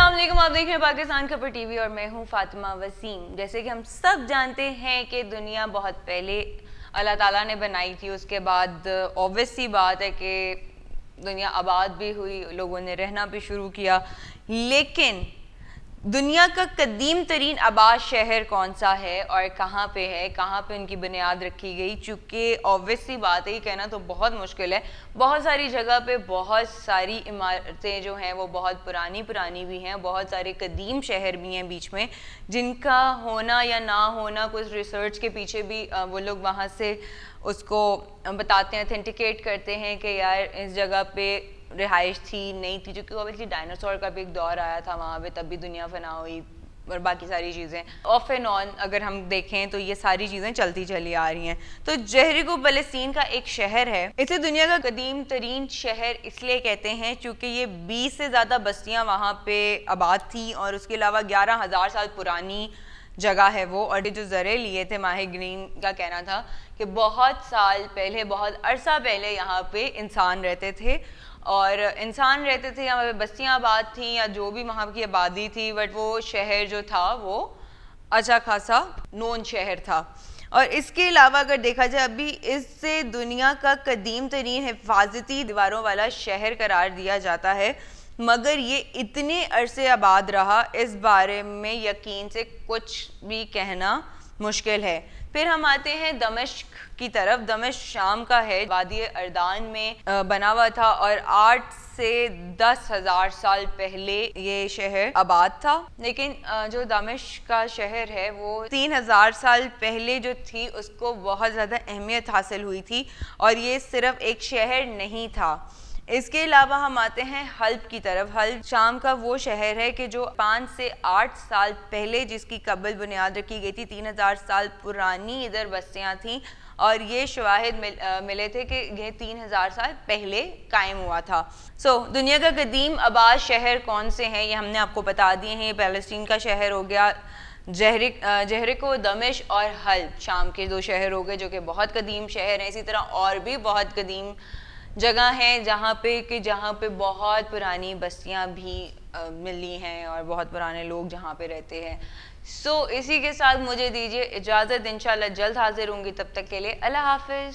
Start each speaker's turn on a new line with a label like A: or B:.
A: असलम आप देख रहे हैं पाकिस्तान खबर टीवी और मैं हूं फातिमा वसीम जैसे कि हम सब जानते हैं कि दुनिया बहुत पहले अल्लाह ताला ने बनाई थी उसके बाद ऑबियस सी बात है कि दुनिया आबाद भी हुई लोगों ने रहना भी शुरू किया लेकिन दुनिया का कदीम तरीन आबाद शहर कौन सा है और कहाँ पे है कहाँ पे उनकी बुनियाद रखी गई चूँकि ऑब्वियसली बात है ये कहना तो बहुत मुश्किल है बहुत सारी जगह पे बहुत सारी इमारतें जो हैं वो बहुत पुरानी पुरानी भी हैं बहुत सारे कदीम शहर भी हैं बीच में जिनका होना या ना होना कुछ रिसर्च के पीछे भी वो लोग वहाँ से उसको बताते हैं अथेंटिकेट करते हैं कि यार इस जगह पर रिहाइश थी नहीं थी क्योंकि ऑब्वियसली डायनासोर का भी एक दौर आया था वहाँ पे तब भी दुनिया फना हुई और बाकी सारी चीज़ें ऑफ एंड ऑन अगर हम देखें तो ये सारी चीज़ें चलती चली आ रही हैं तो जहरीको बलस्तीन का एक शहर है इसे दुनिया का कदीम तरीन शहर इसलिए कहते हैं क्योंकि ये 20 से ज़्यादा बस्तियां वहाँ पे आबाद थी और उसके अलावा ग्यारह हज़ार साल पुरानी जगह है वो और जो ज़रे लिए थे माहिर ग्रीन का कहना था कि बहुत साल पहले बहुत अरसा पहले यहाँ पे इंसान रहते थे और इंसान रहते थे यहाँ पे बस्तियाँ आबाद थी या जो भी वहाँ की आबादी थी बट वो शहर जो था वो अच्छा खासा नोन शहर था और इसके अलावा अगर देखा जाए अभी इससे दुनिया का कदीम तरीन हिफाजती दीवारों वाला शहर करार दिया जाता है मगर ये इतने अरसे आबाद रहा इस बारे में यकीन से कुछ भी कहना मुश्किल है फिर हम आते हैं दमिश्क की तरफ दमिश्क शाम का है वादी अरदान में बना हुआ था और आठ से दस हजार साल पहले ये शहर आबाद था लेकिन जो दमिश्क का शहर है वो तीन हजार साल पहले जो थी उसको बहुत ज़्यादा अहमियत हासिल हुई थी और ये सिर्फ एक शहर नहीं था इसके अलावा हम आते हैं हल्ब की तरफ हल्ब शाम का वो शहर है कि जो पाँच से आठ साल पहले जिसकी कबल बुनियाद रखी गई थी तीन हज़ार साल पुरानी इधर बस्तियाँ थीं और ये शवाहद मिल, मिले थे कि यह तीन हज़ार साल पहले कायम हुआ था सो so, दुनिया का कदीम आबाद शहर कौन से हैं ये हमने आपको बता दिए हैं ये पैलेस्टीन का शहर हो गया जहरिक जहरिको दमिश और हल्ब शाम के दो शहर हो गए जो कि बहुत कदीम शहर हैं इसी तरह और भी बहुत कदीम जगह हैं जहाँ पे कि जहाँ पे बहुत पुरानी बस्तियाँ भी आ, मिली हैं और बहुत पुराने लोग जहाँ पे रहते हैं सो so, इसी के साथ मुझे दीजिए इजाज़त इंशाल्लाह जल्द हाजिर होंगी तब तक के लिए अल्लाह हाफिज़